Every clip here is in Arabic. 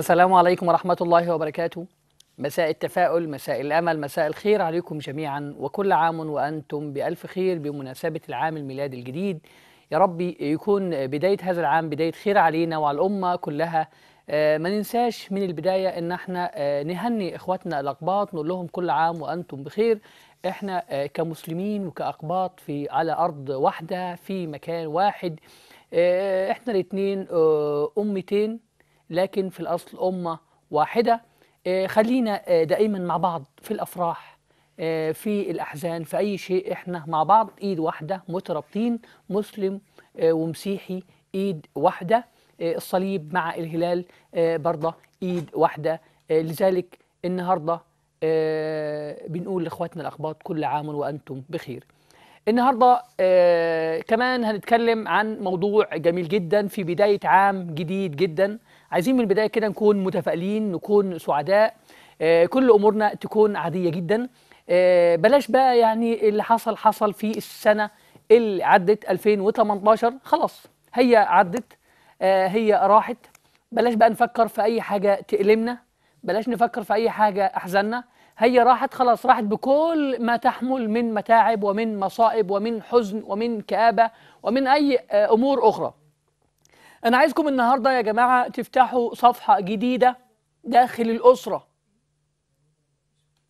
السلام عليكم ورحمة الله وبركاته مساء التفاؤل مساء الأمل مساء الخير عليكم جميعا وكل عام وأنتم بألف خير بمناسبة العام الميلادي الجديد يا ربي يكون بداية هذا العام بداية خير علينا وعلى الأمة كلها آه، ما ننساش من البداية ان احنا آه، نهني اخواتنا الاقباط نقول لهم كل عام وانتم بخير احنا آه، كمسلمين وكاقباط في على ارض واحدة في مكان واحد احنا الاثنين امتين لكن في الأصل أمة واحدة آه، خلينا آه، دائما مع بعض في الأفراح آه، في الأحزان في أي شيء إحنا مع بعض إيد واحدة مترابطين مسلم ومسيحي إيد واحدة الصليب مع الهلال برضه إيد واحدة لذلك النهاردة بنقول لإخواتنا الأخباط كل عام وأنتم بخير النهارده كمان هنتكلم عن موضوع جميل جدا في بدايه عام جديد جدا عايزين من البدايه كده نكون متفائلين نكون سعداء آه، كل امورنا تكون عاديه جدا آه، بلاش بقى يعني اللي حصل حصل في السنه اللي عدت 2018 خلاص هي عدت آه، هي راحت بلاش بقى نفكر في اي حاجه تألمنا بلاش نفكر في اي حاجه احزننا هي راحت خلاص راحت بكل ما تحمل من متاعب ومن مصائب ومن حزن ومن كآبة ومن أي أمور أخرى أنا عايزكم النهاردة يا جماعة تفتحوا صفحة جديدة داخل الأسرة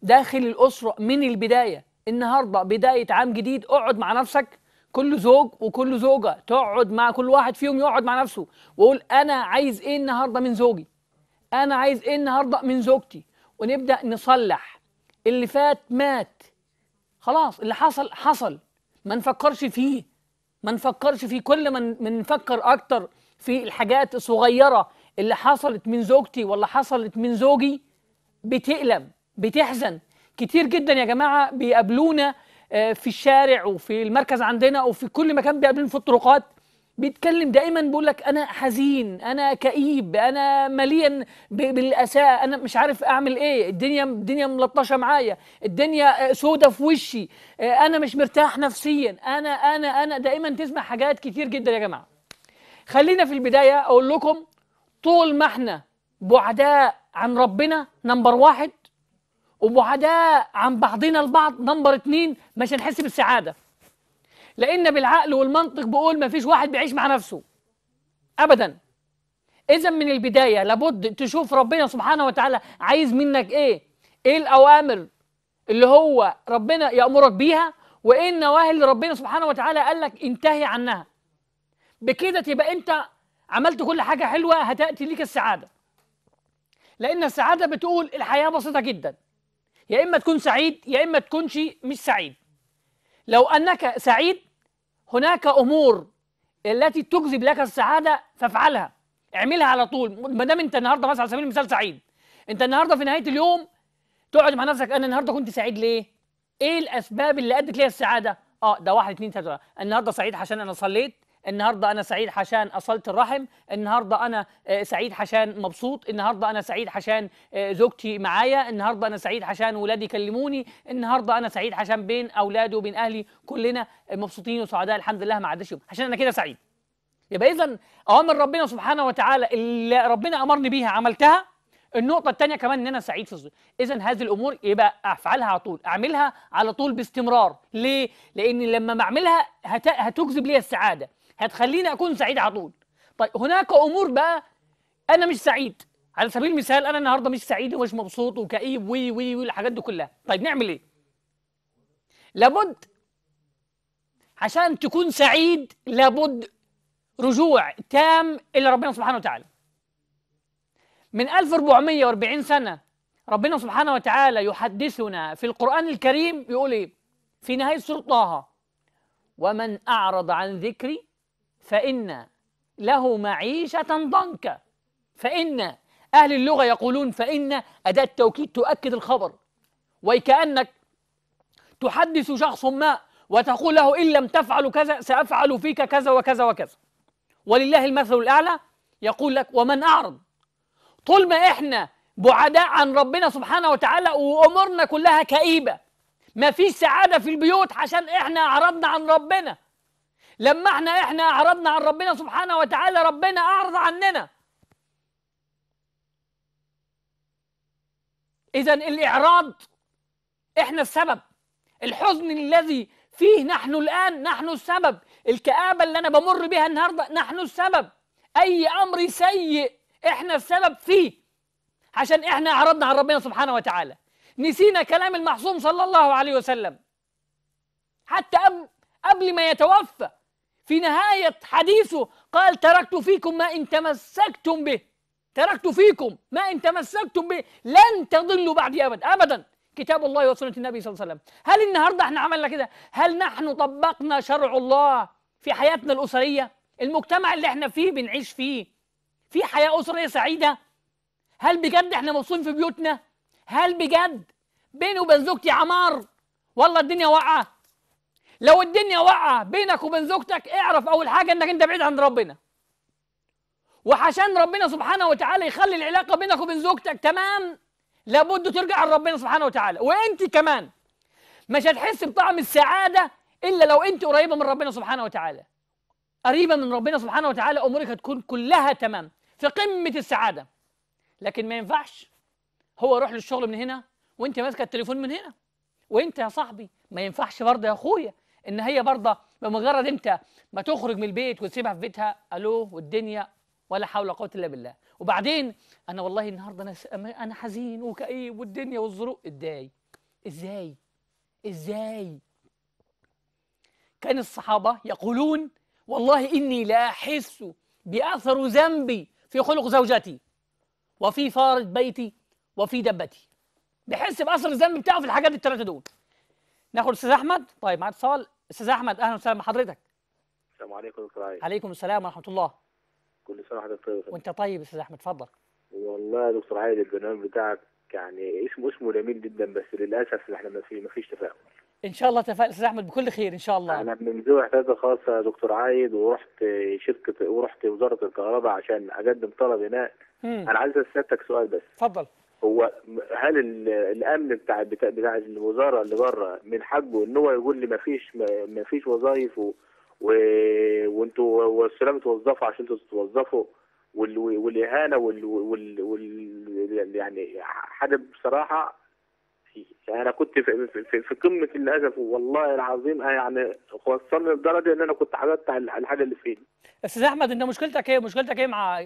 داخل الأسرة من البداية النهاردة بداية عام جديد اقعد مع نفسك كل زوج وكل زوجة تقعد مع كل واحد فيهم يقعد مع نفسه وقول أنا عايز إيه النهاردة من زوجي أنا عايز إيه النهاردة من زوجتي ونبدأ نصلح اللي فات مات خلاص اللي حصل حصل ما نفكرش فيه ما نفكرش في كل ما نفكر اكتر في الحاجات الصغيره اللي حصلت من زوجتي ولا حصلت من زوجي بتقلم بتحزن كتير جدا يا جماعه بيقابلونا آه، في الشارع وفي المركز عندنا وفي كل مكان بيقابلونا في الطرقات بيتكلم دائما بيقول لك انا حزين انا كئيب انا مليا بالاساءه انا مش عارف اعمل ايه الدنيا الدنيا ملطشه معايا الدنيا سودة في وشي انا مش مرتاح نفسيا انا انا انا دائما تسمع حاجات كتير جدا يا جماعه خلينا في البدايه اقول لكم طول ما احنا بعداء عن ربنا نمبر واحد وبعداء عن بعضنا البعض نمبر اتنين مش هنحس بالسعاده لأن بالعقل والمنطق بقول ما فيش واحد بيعيش مع نفسه أبدا إذا من البداية لابد تشوف ربنا سبحانه وتعالى عايز منك إيه إيه الأوامر اللي هو ربنا يأمرك بيها وإيه النواهي اللي ربنا سبحانه وتعالى قال لك انتهي عنها بكده تبقى أنت عملت كل حاجة حلوة هتأتي ليك السعادة لأن السعادة بتقول الحياة بسيطة جدا يا إما تكون سعيد يا إما تكونش مش سعيد لو أنك سعيد هناك امور التي تجذب لك السعاده فافعلها اعملها على طول ما دام انت النهارده مثلا على سبيل المثال سعيد انت النهارده في نهايه اليوم تقعد مع نفسك انا النهارده كنت سعيد ليه؟ ايه الاسباب اللي ادت لي السعاده؟ اه ده واحد اتنين تلاته النهارده سعيد عشان انا صليت النهارده انا سعيد عشان اصلت الرحم النهارده انا آه، سعيد عشان مبسوط النهارده انا سعيد عشان آه، زوجتي معايا النهارده انا سعيد عشان ولادي كلموني النهارده انا سعيد عشان بين اولادي وبين اهلي كلنا مبسوطين وسعداء الحمد لله ما عداش يوم عشان انا كده سعيد يبقى اذا اوامر ربنا سبحانه وتعالى اللي ربنا امرني بيها عملتها النقطة الثانية كمان ان انا سعيد في الظروف، اذا هذه الامور يبقى افعلها على طول، اعملها على طول باستمرار، ليه؟ لان لما بعملها هت... هتجذب لي السعادة، هتخليني اكون سعيد على طول طيب هناك امور بقى انا مش سعيد على سبيل المثال انا النهارده مش سعيد ومش مبسوط وكئيب وي وي والحاجات دي كلها طيب نعمل ايه لابد عشان تكون سعيد لابد رجوع تام الى ربنا سبحانه وتعالى من 1440 سنه ربنا سبحانه وتعالى يحدثنا في القران الكريم يقول ايه في نهايه سوره طه ومن اعرض عن ذكري فإن له معيشة ضنكا فإن أهل اللغة يقولون فإن أداة التوكيد تؤكد الخبر وكأنك تحدث شخص ما وتقول له إن لم تفعل كذا سأفعل فيك كذا وكذا وكذا ولله المثل الأعلى يقول لك ومن أعرض طول ما إحنا بعداء عن ربنا سبحانه وتعالى وأمورنا كلها كئيبة ما فيش سعادة في البيوت عشان إحنا أعرضنا عن ربنا لما احنا احنا اعرضنا عن ربنا سبحانه وتعالى ربنا اعرض عننا اذا الاعراض احنا السبب الحزن الذي فيه نحن الان نحن السبب الكآبة اللي انا بمر بها النهارده نحن السبب اي امر سيء احنا السبب فيه عشان احنا اعرضنا عن ربنا سبحانه وتعالى نسينا كلام المحصوم صلى الله عليه وسلم حتى قبل ما يتوفى في نهاية حديثه قال تركت فيكم ما إن تمسكتم به تركت فيكم ما إن تمسكتم به لن تضلوا بعدي أبدا أبدا كتاب الله وسنة النبي صلى الله عليه وسلم هل النهاردة احنا عملنا كده هل نحن طبقنا شرع الله في حياتنا الأسرية المجتمع اللي احنا فيه بنعيش فيه في حياة أسرية سعيدة هل بجد احنا مبسوطين في بيوتنا هل بجد بيني وبين زوجتي عمار والله الدنيا واقعه لو الدنيا وقع بينك وبين زوجتك اعرف اول حاجه انك انت بعيد عن ربنا وعشان ربنا سبحانه وتعالى يخلي العلاقه بينك وبين زوجتك تمام لابد ترجع لربنا سبحانه وتعالى وانت كمان مش هتحس بطعم السعاده الا لو انت قريبه من ربنا سبحانه وتعالى قريبه من ربنا سبحانه وتعالى امورك هتكون كلها تمام في قمه السعاده لكن ما ينفعش هو يروح للشغل من هنا وانت ماسكه التليفون من هنا وانت يا صاحبي ما ينفعش برضه يا اخويا ان هي برضه بمجرد امتى ما تخرج من البيت وتسيبها في بيتها الو والدنيا ولا حول ولا قوه الا بالله وبعدين انا والله النهارده انا انا حزين وكئيب والدنيا والظروف ازاي ازاي ازاي كان الصحابه يقولون والله اني لا احس باثر ذنبي في خلق زوجتي وفي فارض بيتي وفي دبتي بيحس باثر الذنب بتاعه في الحاجات الثلاثه دول ناخد استاذ احمد طيب معايا اتصال استاذ احمد اهلا وسهلا بحضرتك السلام عليكم دكتور عايز عليكم السلام ورحمه الله كل سنه وحضرتك طيب وانت طيب استاذ احمد اتفضل والله يا دكتور عايز البرنامج بتاعك يعني اسمه اسمه جميل جدا بس للاسف احنا ما في ما فيش تفاهم ان شاء الله تفائل استاذ احمد بكل خير ان شاء الله انا من ذوي احتياجات خاصه يا دكتور عايد ورحت شركه ورحت وزاره الكهرباء عشان اقدم طلب هناك انا عايز اسالك سؤال بس اتفضل هو هل الامن بتاع بتاع, بتاع الوزاره اللي بره من حقه ان هو يقول لي ما فيش ما فيش وظائف و... و... وانتوا والسلام توظفوا عشان انتوا تتوظفوا والاهانه وال... وال... وال... يعني حاجه بصراحه انا كنت في, في, في قمه الاسف والله العظيم يعني وصلني لدرجه ان انا كنت حاطط على الحاجه اللي فين استاذ احمد انت مشكلتك ايه مشكلتك ايه مع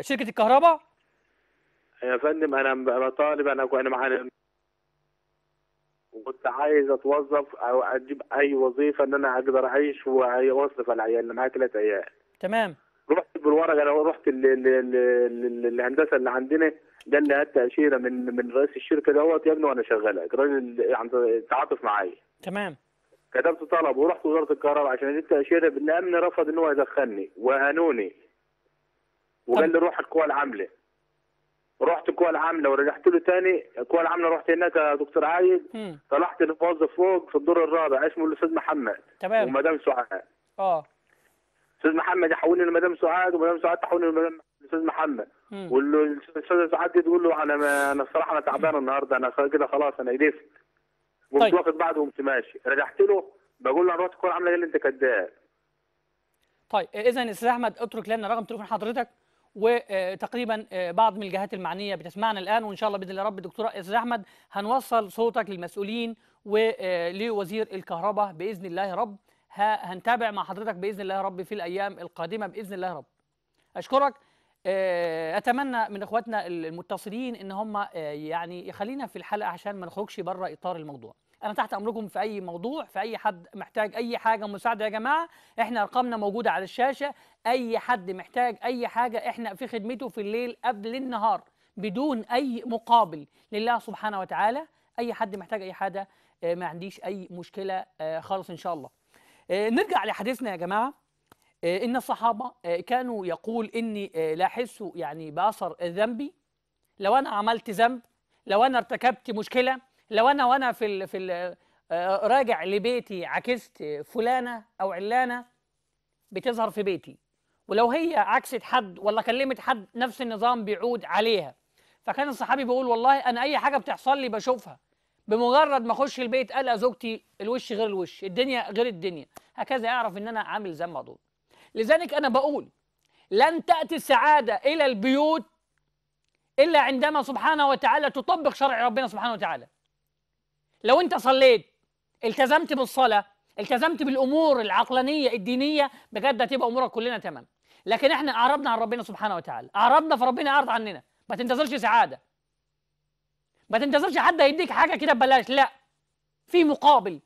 شركه الكهرباء يا فندم انا بطالب طالب انا انا معانا وكنت عايز اتوظف او اجيب اي وظيفه ان انا اقدر اعيش واصرف العيال انا معايا ثلاث عيال تمام رحت بالورقه انا رحت للهندسه اللي عندنا ده اللي هات تاشيره من من رئيس الشركه دوت يا ابني وانا شغالك الراجل تعاطف معايا تمام كتبت طلب ورحت وزاره الكهرباء عشان اجيب تاشيره بالامن رفض ان هو يدخلني وهانوني وقال لي روح القوى العامله رحت القوى العامله ورجعت له تاني القوى العامله رحت هناك يا دكتور عايد طلعت لموظف فوق في الدور الرابع اسمه الاستاذ محمد تمام ومدام سعاد اه استاذ محمد يحولني لمدام سعاد ومدام سعاد تحولني لمدام الاستاذ محمد والاستاذ سعاد دي تقول له انا ما انا الصراحه انا تعبان النهارده انا كده خلاص انا قدرت قمت طيب. واخد بعده وقمت ماشي رجعت له بقول له انا رحت الكوره عامله قال لي انت كذاب طيب اذا استاذ احمد اترك لنا رقم تليفون حضرتك وتقريبا آه، بعض من الجهات المعنيه بتسمعنا الان وان شاء الله باذن الله رب دكتور استاذ احمد هنوصل صوتك للمسؤولين ولوزير آه، الكهرباء باذن الله رب هنتابع مع حضرتك باذن الله رب في الايام القادمه باذن الله رب اشكرك آه، اتمنى من اخواتنا المتصلين ان هم يعني يخلينا في الحلقه عشان ما نخرجش بره اطار الموضوع انا تحت امركم في اي موضوع في اي حد محتاج اي حاجه مساعده يا جماعه احنا ارقامنا موجوده على الشاشه اي حد محتاج اي حاجه احنا في خدمته في الليل قبل النهار بدون اي مقابل لله سبحانه وتعالى اي حد محتاج اي حاجه آه، ما عنديش اي مشكله آه، خالص ان شاء الله آه، نرجع لحديثنا يا جماعه ان الصحابه كانوا يقول اني لا احس يعني باثر ذنبي لو انا عملت ذنب لو انا ارتكبت مشكله لو انا وانا في الـ في الـ آه، راجع لبيتي عكست فلانه او علانه بتظهر في بيتي ولو هي عكست حد ولا كلمت حد نفس النظام بيعود عليها فكان الصحابي بيقول والله انا اي حاجه بتحصل لي بشوفها بمجرد ما اخش البيت قال زوجتي الوش غير الوش الدنيا غير الدنيا هكذا اعرف ان انا عامل زي الموضوع لذلك انا بقول لن تاتي السعاده الى البيوت الا عندما سبحانه وتعالى تطبق شرع ربنا سبحانه وتعالى لو انت صليت التزمت بالصلاه التزمت بالامور العقلانيه الدينيه بجد هتبقى امورك كلنا تمام لكن احنا اعرضنا عن ربنا سبحانه وتعالى اعرضنا فربنا اعرض عننا ما تنتظرش سعاده ما تنتظرش حد هيديك حاجه كده ببلاش لا في مقابل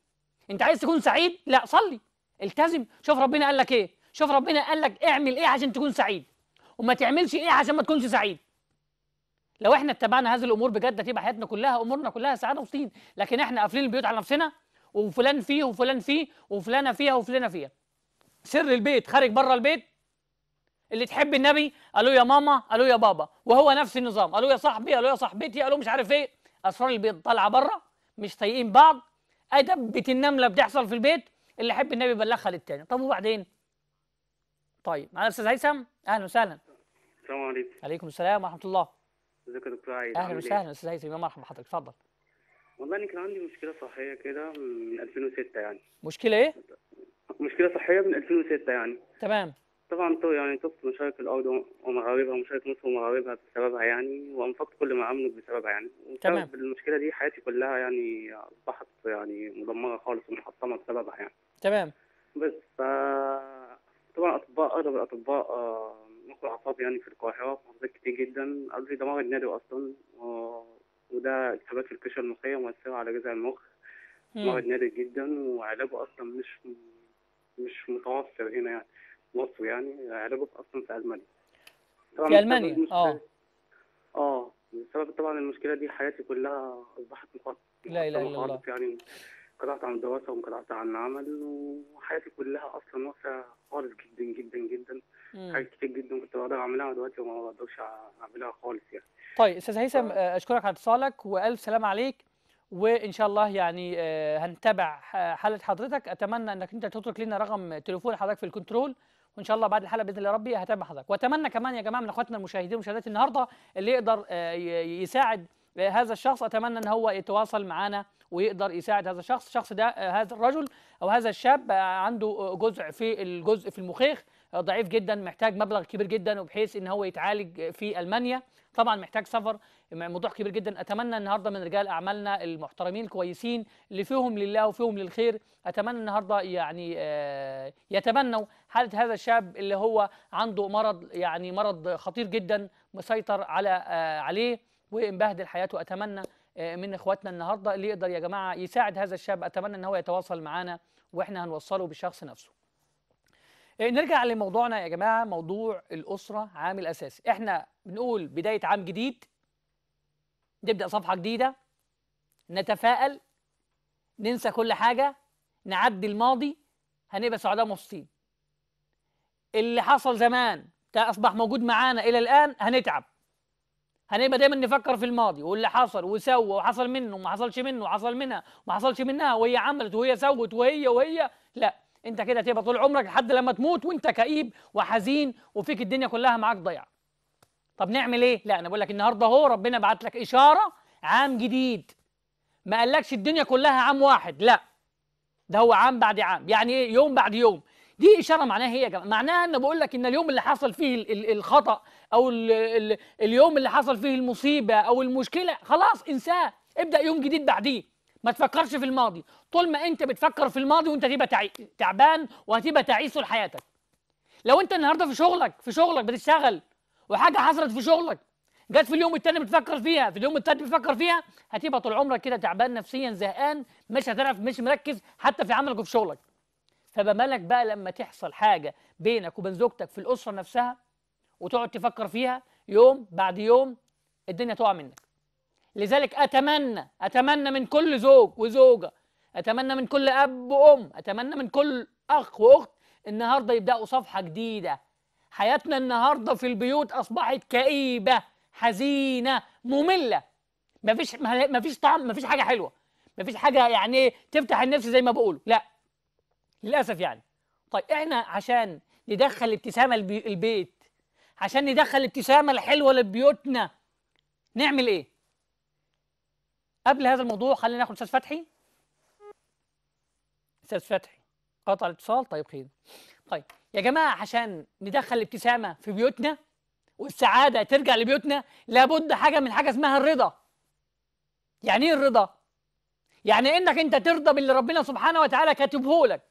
انت عايز تكون سعيد لا صلي التزم شوف ربنا قال لك ايه شوف ربنا قال لك اعمل ايه عشان تكون سعيد وما تعملش ايه عشان ما تكونش سعيد لو احنا اتبعنا هذه الامور بجد هتبقى حياتنا كلها امورنا كلها سعاده وطين لكن احنا قافلين البيوت على نفسنا وفلان فيه وفلان فيه وفلانه فيها وفلانه فيها سر البيت خارج بره البيت اللي تحب النبي قالوا يا ماما قالوا يا بابا وهو نفس النظام قالوا يا صاحبي قالوا يا صاحبتي قالوا مش عارف ايه اسرار البيت طالعه بره مش طايقين بعض ادبة النمله بتحصل في البيت اللي يحب النبي يبلغها للتاني طب وبعدين طيب معانا استاذ هيثم اهلا وسهلا السلام عليكم عليكم السلام ورحمه الله ازيك يا دكتور عايد اهلا وسهلا استاذ هيثم مرحبا بحضرتك اتفضل والله انا يعني كان عندي مشكله صحيه كده من 2006 يعني مشكله ايه مشكله صحيه من 2006 يعني تمام طبعا طو يعني طفت مشارك الارض ومغاربها ومشارك مصر ومغاربها بسببها يعني وانفقت كل ما املك بسببها يعني تمام المشكله دي حياتي كلها يعني اصبحت يعني مدمره خالص ومحطمه بسببها يعني تمام بس ف طبعا اطباء اغلب الاطباء آه، اعصاب يعني في القاهره محافظات كتير جدا قصدي دمار النادي اصلا و... وده التهابات في القشره المخيه مؤثره على جذع المخ مرض نادر جدا وعلاجه اصلا مش مش متوفر هنا يعني مصر يعني علاجه اصلا في المانيا في المانيا اه اه بسبب طبعا المشكله دي حياتي كلها اصبحت مقاطعه لا اله الا الله يعني انقطعت عن الدراسه وانقطعت عن العمل وحياتي كلها اصلا واقفه خالص جدا جدا جدا حاجات كتير جدا كنت بقدر اعملها دلوقتي وما بقدرش اعملها خالص يعني طيب استاذ هيثم ف... آه، اشكرك على اتصالك والف سلام عليك وان شاء الله يعني آه، هنتابع حاله حضرتك اتمنى انك انت تترك لنا رقم تليفون حضرتك في الكنترول وان شاء الله بعد الحلقه باذن الله يا ربي هتابع حضرتك واتمنى كمان يا جماعه من اخواتنا المشاهدين ومشاهدات النهارده اللي يقدر آه، يساعد هذا الشخص اتمنى ان هو يتواصل معانا ويقدر يساعد هذا الشخص الشخص ده هذا الرجل او هذا الشاب عنده جزء في الجزء في المخيخ ضعيف جدا محتاج مبلغ كبير جدا وبحيث ان هو يتعالج في المانيا طبعا محتاج سفر موضوع كبير جدا اتمنى النهارده من رجال اعمالنا المحترمين الكويسين اللي فيهم لله وفيهم للخير اتمنى النهارده يعني آه، يتبنوا حاله هذا الشاب اللي هو عنده مرض يعني مرض خطير جدا مسيطر على آه، عليه ومبهدل حياته اتمنى آه، من اخواتنا النهارده اللي يقدر يا جماعه يساعد هذا الشاب اتمنى ان هو يتواصل معانا واحنا هنوصله بالشخص نفسه إيه، نرجع لموضوعنا يا جماعه موضوع الاسره عامل اساسي احنا بنقول بدايه عام جديد نبدا صفحه جديده نتفائل ننسى كل حاجه نعدي الماضي هنبقى سعداء مبسوطين اللي حصل زمان ده اصبح موجود معانا الى الان هنتعب هنبقى دايما نفكر في الماضي واللي حصل وسوى وحصل منه وما حصلش منه وحصل منها وما حصلش منها وهي عملت وهي سوت وهي وهي لا انت كده تبقى طول عمرك لحد لما تموت وانت كئيب وحزين وفيك الدنيا كلها معاك ضيعه طب نعمل ايه لا انا بقول لك النهارده اهو ربنا بعت لك اشاره عام جديد ما قالكش الدنيا كلها عام واحد لا ده هو عام بعد عام يعني ايه يوم بعد يوم دي اشاره معناها ايه يا جماعه معناها ان بقول لك ان اليوم اللي حصل فيه الخطا او الـ الـ اليوم اللي حصل فيه المصيبه او المشكله خلاص انساه ابدا يوم جديد بعديه ما تفكرش في الماضي طول ما انت بتفكر في الماضي وانت هتبقى تعي... تعبان وهتبقى تعيس طول حياتك لو انت النهارده في شغلك في شغلك بتشتغل وحاجه حصلت في شغلك جت في اليوم التاني بتفكر فيها في اليوم التالت بتفكر فيها هتبقى طول عمرك كده تعبان نفسيا زهقان مش هتعرف مش مركز حتى في عملك وفي شغلك فما بالك بقى لما تحصل حاجه بينك وبين زوجتك في الاسره نفسها وتقعد تفكر فيها يوم بعد يوم الدنيا تقع منك لذلك أتمنى أتمنى من كل زوج وزوجة أتمنى من كل أب وأم أتمنى من كل أخ وأخت النهاردة يبدأوا صفحة جديدة حياتنا النهاردة في البيوت أصبحت كئيبة حزينة مملة مفيش مفيش طعم مفيش حاجة حلوة مفيش حاجة يعني إيه تفتح النفس زي ما بقولوا لا للأسف يعني طيب إحنا عشان ندخل ابتسامة البيت عشان ندخل ابتسامة الحلوة لبيوتنا نعمل إيه؟ قبل هذا الموضوع خلينا ناخد استاذ فتحي استاذ فتحي قطع الاتصال طيب خير طيب يا جماعه عشان ندخل الابتسامه في بيوتنا والسعاده ترجع لبيوتنا لابد حاجه من حاجه اسمها الرضا يعني ايه الرضا يعني انك انت ترضى باللي ربنا سبحانه وتعالى كاتبه لك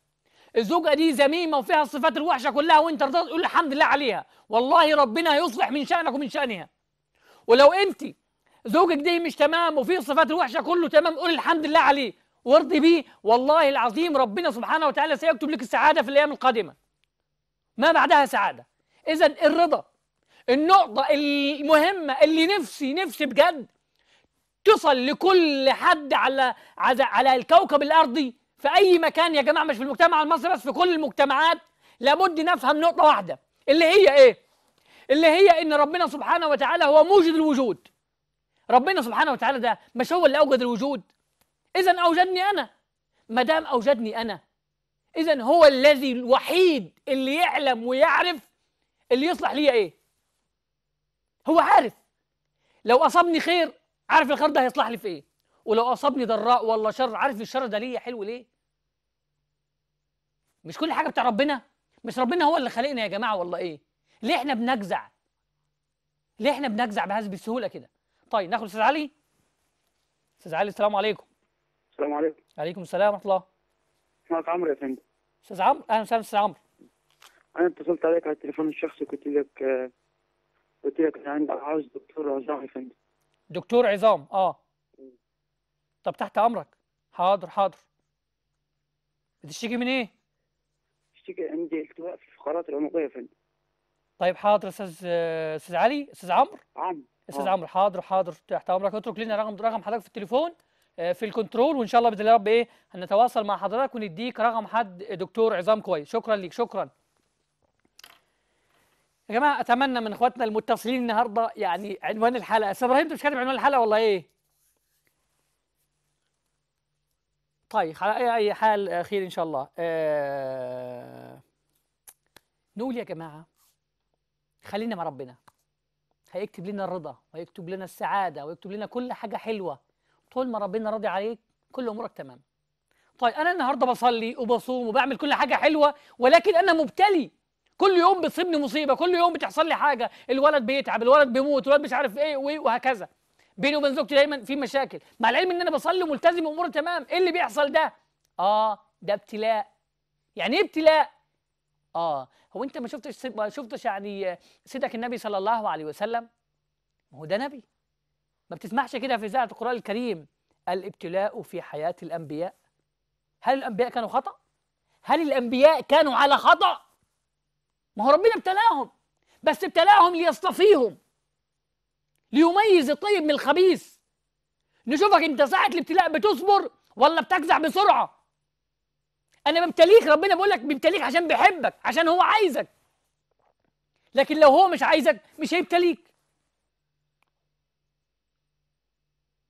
الزوجه دي ذميمه وفيها الصفات الوحشه كلها وانت رضيت تقول الحمد لله عليها والله ربنا هيصلح من شانك ومن شانها ولو انت زوجك ده مش تمام وفيه صفات الوحشه كله تمام قول الحمد لله عليه وارضي بيه والله العظيم ربنا سبحانه وتعالى سيكتب لك السعاده في الايام القادمه ما بعدها سعاده اذا الرضا النقطه المهمه اللي نفسي نفسي بجد تصل لكل حد على على الكوكب الارضي في اي مكان يا جماعه مش في المجتمع المصري بس في كل المجتمعات لابد نفهم نقطه واحده اللي هي ايه اللي هي ان ربنا سبحانه وتعالى هو موجد الوجود ربنا سبحانه وتعالى ده مش هو اللي أوجد الوجود إذا أوجدني أنا ما دام أوجدني أنا إذا هو الذي الوحيد اللي يعلم ويعرف اللي يصلح ليا إيه هو عارف لو أصابني خير عارف الخير ده هيصلح لي في إيه ولو أصابني ضراء والله شر عارف الشر ده ليا حلو ليه مش كل حاجة بتاع ربنا مش ربنا هو اللي خلقنا يا جماعة والله إيه ليه إحنا بنجزع ليه إحنا بنجزع بهذه بالسهولة كده طيب ناخد استاذ علي استاذ علي السلام عليكم السلام عليكم عليكم السلام ورحمه الله معك عمرو يا فندم استاذ عمرو اهلا وسهلا استاذ عمرو انا اتصلت عليك على التليفون الشخصي قلت لك آه، قلت لك انا عندي عاوز دكتور عظام يا فندم دكتور عظام اه طب تحت امرك حاضر حاضر بتشتكي من ايه؟ بشتكي عندي التواء في الفقرات العنقيه يا فندم طيب حاضر استاذ آه، استاذ علي استاذ عمرو عمرو استاذ آه. عمرو حاضر حاضر تحت امرك اترك لنا رقم رقم حضرتك في التليفون آه، في الكنترول وان شاء الله باذن الله رب ايه هنتواصل مع حضرتك ونديك رقم حد دكتور عظام كويس شكرا ليك شكرا يا جماعه اتمنى من اخواتنا المتصلين النهارده يعني عنوان الحلقه استاذ ابراهيم انت مش كاتب عنوان الحلقه والله ايه طيب على اي حال خير ان شاء الله آه نقول يا جماعه خلينا مع ربنا هيكتب لنا الرضا ويكتب لنا السعادة ويكتب لنا كل حاجة حلوة طول ما ربنا راضي عليك كل أمورك تمام طيب أنا النهاردة بصلي وبصوم وبعمل كل حاجة حلوة ولكن أنا مبتلي كل يوم بتصيبني مصيبة كل يوم بتحصل لي حاجة الولد بيتعب الولد بيموت الولد مش عارف إيه وإيه وهكذا بيني وبين زوجتي دايما في مشاكل مع العلم ان انا بصلي وملتزم واموري تمام ايه اللي بيحصل ده اه ده ابتلاء يعني ايه ابتلاء اه هو انت ما شفتش ما شفتش يعني سيدك النبي صلى الله عليه وسلم ما هو ده نبي ما بتسمعش كده في اذاعه القران الكريم الابتلاء في حياه الانبياء هل الانبياء كانوا خطأ هل الانبياء كانوا على خطأ ما هو ربنا ابتلاهم بس ابتلاهم ليصطفيهم ليميز الطيب من الخبيث نشوفك انت ساعه الابتلاء بتصبر ولا بتجزع بسرعه انا بمتليك ربنا بيقول لك بيمتليك عشان بيحبك عشان هو عايزك لكن لو هو مش عايزك مش هيبتليك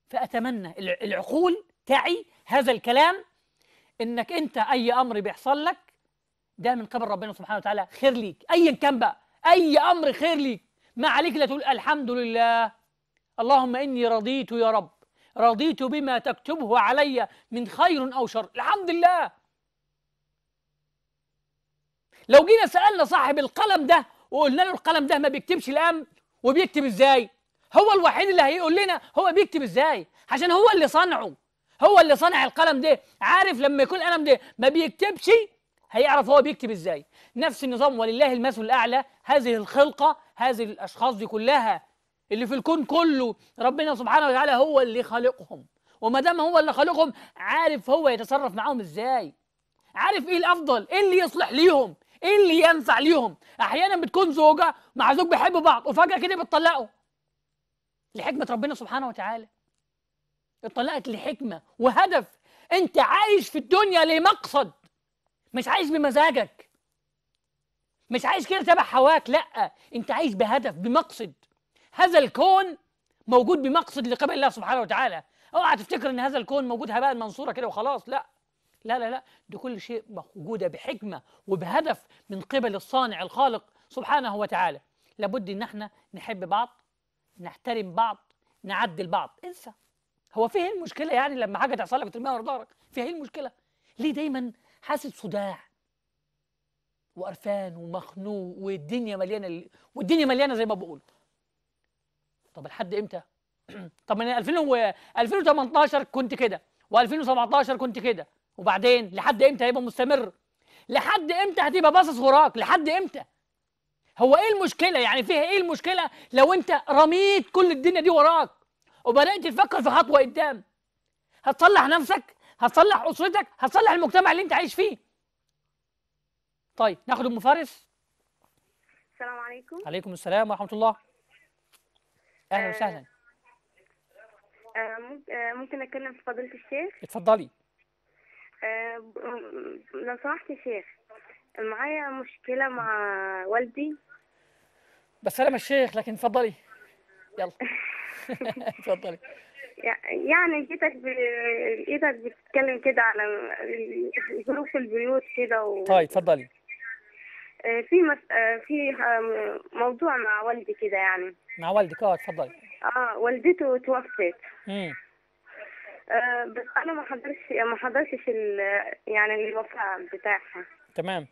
فاتمنى العقول تعي هذا الكلام انك انت اي امر بيحصل لك ده من قبل ربنا سبحانه وتعالى خير ليك ايا كان بقى اي امر خير ليك ما عليك لا تقول الحمد لله اللهم اني رضيت يا رب رضيت بما تكتبه علي من خير او شر الحمد لله لو جينا سالنا صاحب القلم ده وقلنا له القلم ده ما بيكتبش الان وبيكتب ازاي هو الوحيد اللي هيقول لنا هو بيكتب ازاي عشان هو اللي صنعه هو اللي صنع القلم ده عارف لما يكون القلم ده ما بيكتبش هيعرف هو بيكتب ازاي نفس النظام ولله المثل الاعلى هذه الخلقه هذه الاشخاص دي كلها اللي في الكون كله ربنا سبحانه وتعالى هو اللي خالقهم وما دام هو اللي خالقهم عارف هو يتصرف معاهم ازاي عارف ايه الافضل ايه اللي يصلح ليهم ايه اللي ينفع ليهم احيانا بتكون زوجه مع زوج بيحبوا بعض وفجاه كده بتطلقوا لحكمه ربنا سبحانه وتعالى اتطلقت لحكمه وهدف انت عايش في الدنيا لمقصد مش عايش بمزاجك مش عايش كده تبع هواك لا انت عايش بهدف بمقصد هذا الكون موجود بمقصد لقبل الله سبحانه وتعالى اوعى تفتكر ان هذا الكون موجود هباء منصوره كده وخلاص لا لا لا لا ده كل شيء موجودة بحكمة وبهدف من قبل الصانع الخالق سبحانه وتعالى لابد إن احنا نحب بعض نحترم بعض نعدل بعض انسى هو فيه إيه المشكلة يعني لما حاجة تحصل لك وترميها ورا ظهرك فيها ايه المشكلة؟ ليه دايما حاسس صداع وقرفان ومخنوق والدنيا مليانة والدنيا مليانة زي ما بقول طب لحد امتى؟ طب من 2000 و 2018 كنت كده و2017 كنت كده وبعدين لحد امتى هيبقى مستمر لحد امتى هتبقى باصص وراك لحد امتى هو ايه المشكله يعني فيها ايه المشكله لو انت رميت كل الدنيا دي وراك وبدات تفكر في خطوه قدام هتصلح نفسك هتصلح اسرتك هتصلح المجتمع اللي انت عايش فيه طيب ناخد ام فارس السلام عليكم عليكم السلام ورحمه الله اهلا وسهلا أه, آه،, آه، ممكن اتكلم في فضيله الشيخ اتفضلي لو سمحت يا شيخ معايا مشكلة مع والدي بس أنا مش شيخ لكن تفضلي يلا تفضلي يعني لقيتك بإيدك لقيتك بتتكلم كده على ظروف البيوت كده و... طيب اتفضلي آه، في مس... آه، في موضوع مع والدي كده يعني مع والدك اه اتفضلي اه والدته توفت امم آه، بس انا ما حضرش ما حضرتش يعني الوفاء بتاعها تمام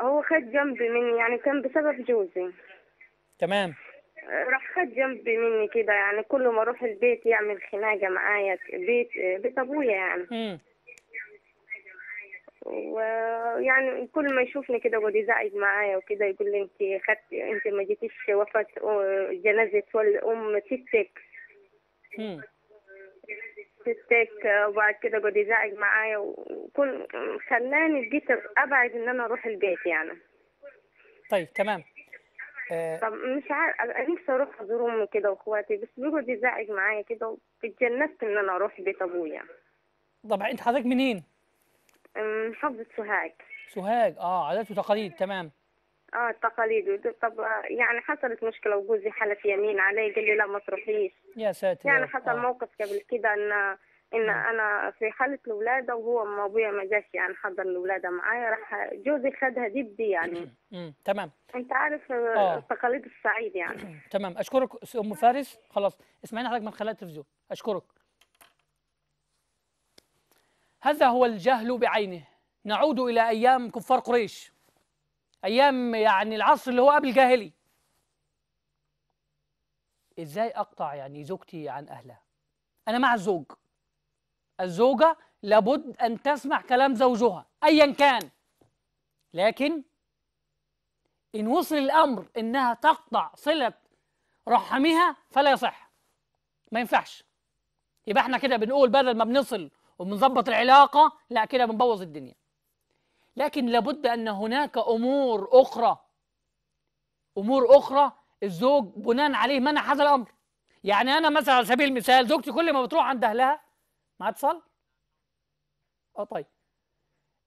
هو خد جنبي مني يعني كان بسبب جوزي تمام آه، راح خد جنبي مني كده يعني كل ما اروح البيت يعمل خناقه معايا بيت بيت ابويا يعني امم ويعني كل ما يشوفني كده يقعد يزعج معايا وكده يقول لي انت خدت انت ما جيتيش وفاه جنازه ام ستك امم ستيك آه، وبعد كده قعد يزعق معايا وكل خلاني جيت ابعد ان انا اروح البيت يعني طيب تمام آه، طب مش عارف نفسي اروح ازور امي كده واخواتي بس بيقعد يزعق معايا كده واتجنبت ان انا اروح بيت ابويا طب انت حضرتك منين؟ من محافظة سوهاج سوهاج اه عادات وتقاليد تمام اه التقاليد طب آه، يعني حصلت مشكله وجوزي حلف يمين علي قال لي لا ما تروحيش يا ساتر يعني حصل آه. موقف قبل كده ان ان آه. انا في حاله الولاده وهو ابويا ما جاش يعني حضر الولاده معايا راح جوزي خدها دي بدي يعني تمام انت عارف آه. تقاليد آه. الصعيد يعني تمام اشكرك ام فارس خلاص اسمعيني حضرتك من خلال التلفزيون اشكرك هذا هو الجهل بعينه نعود الى ايام كفار قريش ايام يعني العصر اللي هو قبل الجاهلي ازاي اقطع يعني زوجتي عن اهلها انا مع الزوج الزوجه لابد ان تسمع كلام زوجها ايا كان لكن ان وصل الامر انها تقطع صله رحمها فلا يصح ما ينفعش يبقى احنا كده بنقول بدل ما بنصل وبنظبط العلاقه لا كده بنبوظ الدنيا لكن لابد ان هناك امور اخرى امور اخرى الزوج بناء عليه منع هذا الامر يعني انا مثلا على سبيل المثال زوجتي كل ما بتروح عند اهلها ما تصل اه طيب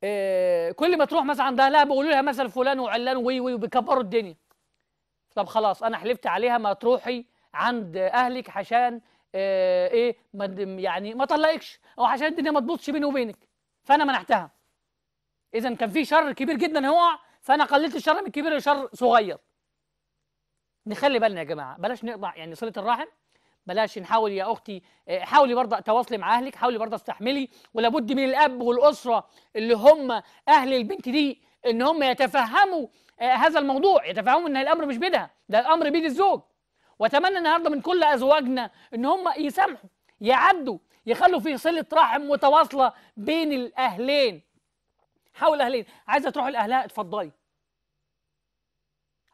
إيه كل ما تروح مثلا عند اهلها بيقولوا لها مثلا فلان وعلان وي وي وبيكبروا الدنيا طب خلاص انا حلفت عليها ما تروحي عند اهلك عشان آه، إيه, ايه يعني ما طلقكش او عشان الدنيا ما تبوظش بيني وبينك فانا منعتها اذا كان في شر كبير جدا هيقع فانا قللت الشر من كبير لشر صغير نخلي بالنا يا جماعه بلاش نقطع يعني صله الرحم بلاش نحاول يا اختي آه، حاولي برضه تواصلي مع اهلك حاولي برضه استحملي ولابد من الاب والاسره اللي هم اهل البنت دي ان هم يتفهموا آه، هذا الموضوع يتفهموا ان الامر مش بيدها ده الامر بيد الزوج واتمنى النهارده من كل ازواجنا ان هم يسامحوا يعدوا يخلوا في صله رحم متواصله بين الاهلين حاول اهلين عايزه تروحي لاهلها اتفضلي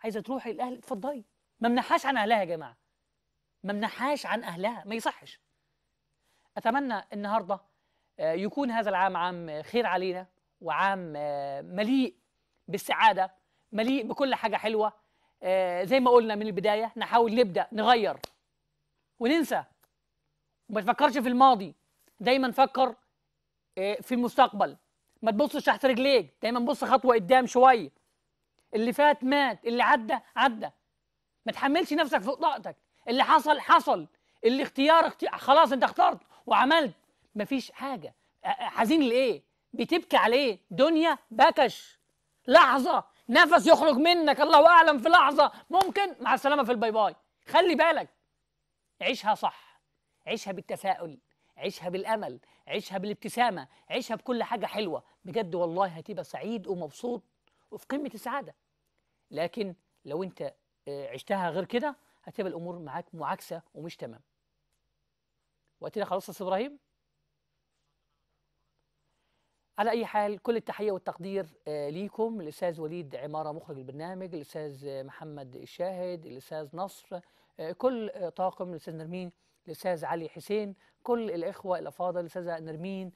عايزه تروحي الاهل اتفضلي ما منحهاش عن اهلها يا جماعه ما منحهاش عن اهلها ما يصحش اتمنى النهارده آه، يكون هذا العام عام خير علينا وعام آه، مليء بالسعاده مليء بكل حاجه حلوه آه، زي ما قلنا من البدايه نحاول نبدا نغير وننسى وما تفكرش في الماضي دايما فكر في المستقبل ما تبصش تحت رجليك دايما بص خطوه قدام شويه اللي فات مات اللي عدى عدى ما تحملش نفسك فوق طاقتك اللي حصل حصل اللي اختيار اختي... خلاص انت اخترت وعملت مفيش حاجه حزين لايه بتبكي عليه دنيا بكش لحظه نفس يخرج منك الله اعلم في لحظه ممكن مع السلامه في الباي باي خلي بالك عيشها صح عيشها بالتفاؤل عيشها بالامل عيشها بالابتسامه عيشها بكل حاجه حلوه بجد والله هتبقى سعيد ومبسوط وفي قمه السعاده لكن لو انت آه، عشتها غير كده هتبقى الامور معاك معاكسه ومش تمام وقتنا خلاص يا ابراهيم على اي حال كل التحيه والتقدير آه، ليكم الاستاذ وليد عماره مخرج البرنامج الاستاذ آه، محمد الشاهد الاستاذ نصر كل طاقم الاستاذ نرمين الاستاذ علي حسين كل الاخوه الافاضل الاستاذه نرمين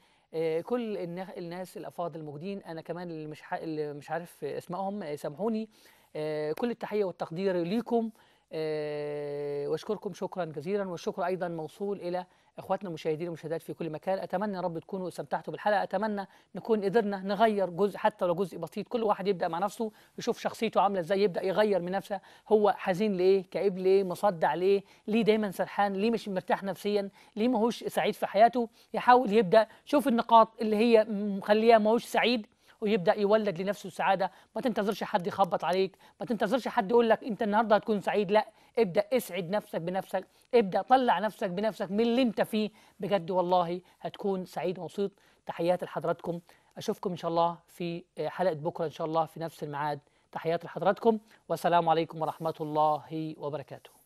كل الناس الافاضل الموجودين انا كمان اللي مش اللي مش عارف اسمائهم سامحوني آه، كل التحية والتقدير لكم آه، واشكركم شكرا جزيلا والشكر ايضا موصول الى اخواتنا المشاهدين والمشاهدات في كل مكان اتمنى يا رب تكونوا استمتعتوا بالحلقه اتمنى نكون قدرنا نغير جزء حتى لو جزء بسيط كل واحد يبدا مع نفسه يشوف شخصيته عامله ازاي يبدا يغير من نفسه هو حزين ليه كئيب ليه مصدع ليه ليه دايما سرحان ليه مش مرتاح نفسيا ليه ماهوش سعيد في حياته يحاول يبدا شوف النقاط اللي هي مخليه ماهوش سعيد ويبدا يولد لنفسه سعاده ما تنتظرش حد يخبط عليك ما تنتظرش حد يقول لك انت النهارده هتكون سعيد لا ابدا اسعد نفسك بنفسك ابدا طلع نفسك بنفسك من اللي انت فيه بجد والله هتكون سعيد ومبسوط تحياتي لحضراتكم اشوفكم ان شاء الله في آه، حلقه بكره ان شاء الله في نفس الميعاد تحياتي لحضراتكم والسلام عليكم ورحمه الله وبركاته